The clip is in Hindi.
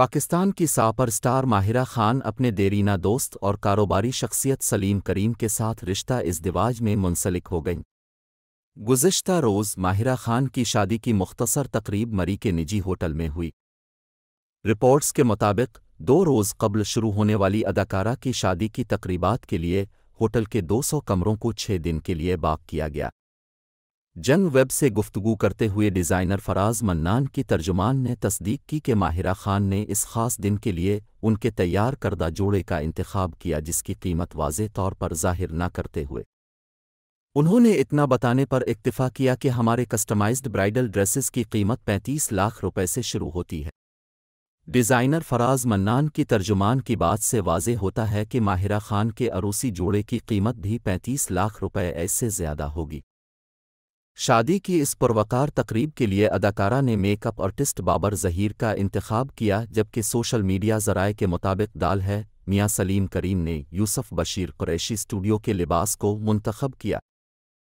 पाकिस्तान की सापर स्टार माहिरा खान अपने देरीना दोस्त और कारोबारी शख्सियत सलीम करीम के साथ रिश्ता इस दिवाज में मुंसलिक हो गई गुज्त रोज़ माहिरा खान की शादी की मुख्तसर तकरीब मरी के निजी होटल में हुई रिपोर्ट्स के मुताबिक दो रोज़ कबल शुरू होने वाली अदाकारा की शादी की तकरीबा के लिए होटल के 200 कमरों को छः दिन के लिए बाग किया गया जंग वेब से गुफ्तगु करते हुए डिज़ाइनर फराज मन्नान की तर्जुमान ने तस्दीक की कि माहिरा खान ने इस खास दिन के लिए उनके तैयार करदा जोड़े का इंतखब किया जिसकी कीमत वाज तौर पर जाहिर न करते हुए उन्होंने इतना बताने पर इक्तफ़ा किया कि हमारे कस्टमाइज्ड ब्राइडल ड्रेसेस की कीमत 35 लाख रुपए से शुरू होती है डिज़ाइनर फराज मन्नान की तर्जुमान की बात से वाज होता है कि माहिरा खान के अरूसी जोड़े की कीमत भी 35 लाख रुपए ऐसे ज़्यादा होगी शादी की इस पुरवकार तकरीब के लिए अदाकारा ने मेकअप आर्टिस्ट बाबर जहीर का इंतखब किया जबकि सोशल मीडिया जराए के मुताबिक दाल है मियाँ सलीम करीम ने यूसुफ बशीर क्रैशी स्टूडियो के लिबास को मुंतखब किया